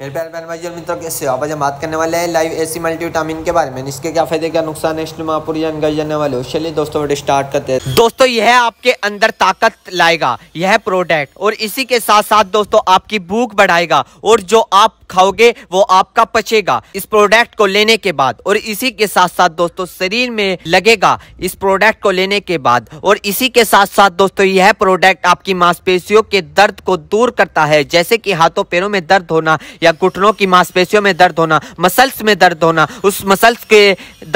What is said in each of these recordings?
मेरे प्यार प्यारे भाई और मित्रों कैसे आप हम बात करने वाले हैं लाइव एसी मल्टीविटामिन के बारे में इसके क्या फायदे क्या नुकसान है इसमें आप पूरी जानकारी जानने वाले हो चलिए दोस्तों वीडियो स्टार्ट करते हैं दोस्तों यह है आपके अंदर ताकत लाएगा यह प्रोडक्ट और इसी के साथ साथ दोस्तों आपकी भूख बढ़ाएगा और जो आप खाओगे वो आपका पचेगा इस प्रोडक्ट को लेने के बाद और इसी के साथ साथ दोस्तों शरीर में लगेगा इस प्रोडक्ट को लेने के बाद और इसी के साथ साथ दोस्तों यह प्रोडक्ट आपकी मांसपेशियों के दर्द को दूर करता है जैसे कि हाथों पैरों में दर्द होना या घुटनों की मांसपेशियों में दर्द होना मसल्स में दर्द होना उस मसल्स के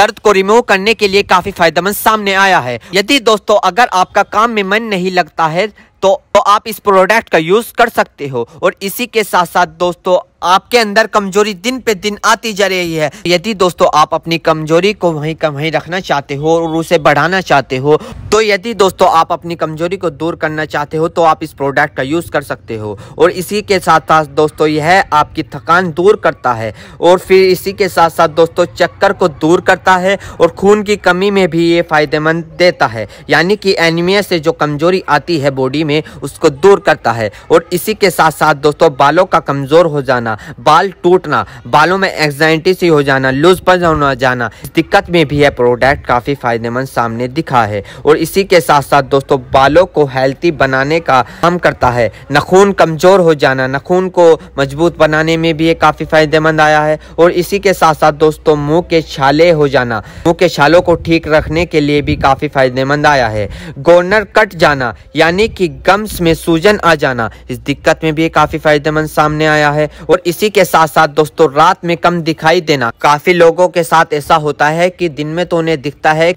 दर्द को रिमूव करने के लिए काफी फायदेमंद सामने आया है यदि दोस्तों अगर आपका काम में मन नहीं लगता है तो, तो आप इस प्रोडक्ट का यूज कर सकते हो और इसी के साथ साथ दोस्तों आपके अंदर कमजोरी दिन पे दिन आती जा रही है यदि दोस्तों आप अपनी कमजोरी को वहीं का वहीं रखना चाहते हो और उसे बढ़ाना चाहते हो तो यदि दोस्तों आप अपनी कमजोरी को दूर करना चाहते हो तो आप इस प्रोडक्ट का यूज कर सकते हो और इसी के साथ साथ दोस्तों यह आपकी थकान दूर करता है और फिर इसी के साथ साथ दोस्तों चक्कर को दूर करता है और खून की कमी में भी ये फायदेमंद देता है यानी कि एनीमिया से जो कमजोरी आती है बॉडी में उसको दूर करता है और इसी के साथ साथ दोस्तों बालों का कमजोर हो जाना जाना बाल टूटना बालों में एग्जाइटी सी हो जाना लूज पर जाना दिक्कत में भी यह प्रोडक्ट काफ़ी फ़ायदेमंद सामने दिखा है और इसी के साथ साथ दोस्तों बालों को हेल्थी बनाने का काम करता है नखून कमज़ोर हो जाना नखून को मजबूत बनाने में भी ये काफ़ी फ़ायदेमंद आया है और इसी के साथ साथ दोस्तों मुंह के छाले हो जाना मुंह के छालों को ठीक रखने के लिए भी काफ़ी फ़ायदेमंद आया है गोर्नर कट जाना यानी कि गम्स में सूजन आ जाना इस दिक्कत में भी काफ़ी फ़ायदेमंद सामने आया है और और इसी के साथ साथ दोस्तों रात में कम दिखाई देना काफी लोगों के साथ ऐसा होता है कि दिन में तो उन्हें दिखता है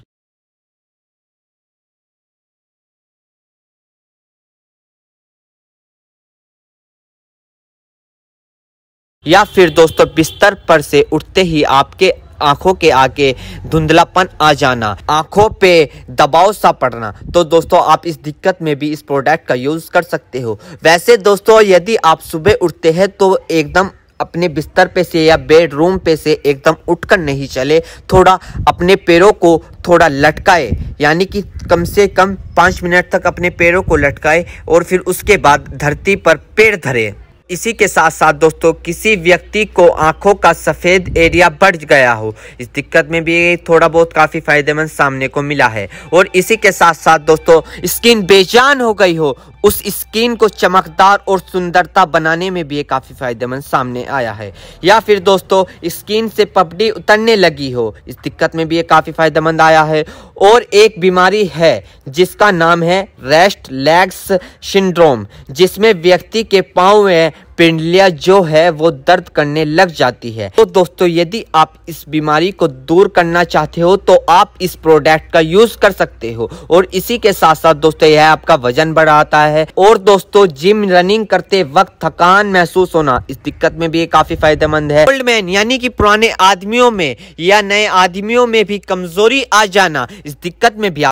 या फिर दोस्तों बिस्तर पर से उठते ही आपके आंखों के आगे धुंधलापन आ जाना आंखों पे दबाव सा पड़ना तो दोस्तों आप इस दिक्कत में भी इस प्रोडक्ट का यूज़ कर सकते हो वैसे दोस्तों यदि आप सुबह उठते हैं तो एकदम अपने बिस्तर पे से या बेडरूम पे से एकदम उठकर नहीं चले थोड़ा अपने पैरों को थोड़ा लटकाए यानी कि कम से कम पाँच मिनट तक अपने पैरों को लटकाए और फिर उसके बाद धरती पर पेड़ धरे इसी के साथ साथ दोस्तों किसी व्यक्ति को आंखों का सफ़ेद एरिया बढ़ गया हो इस दिक्कत में भी थोड़ा बहुत काफ़ी फ़ायदेमंद सामने को मिला है और इसी के साथ साथ दोस्तों स्किन बेजान हो गई हो उस स्किन को चमकदार और सुंदरता बनाने में भी ये काफ़ी फ़ायदेमंद सामने आया है या फिर दोस्तों स्किन से पपड़ी उतरने लगी हो इस दिक्कत में भी ये काफ़ी फ़ायदेमंद आया है और एक बीमारी है जिसका नाम है रेस्ट लेग्स सिंड्रोम जिसमें व्यक्ति के पाँव में पिंडलिया जो है वो दर्द करने लग जाती है तो दोस्तों यदि आप इस बीमारी को दूर करना चाहते हो तो आप इस प्रोडक्ट का यूज कर सकते हो और इसी के साथ साथ दोस्तों यह आपका वजन बढ़ाता है और दोस्तों जिम रनिंग करते वक्त थकान महसूस होना इस दिक्कत में भी काफी फायदेमंद है ओल्ड मैन यानी कि पुराने आदमियों में या नए आदमियों में भी कमजोरी आ जाना इस दिक्कत में भी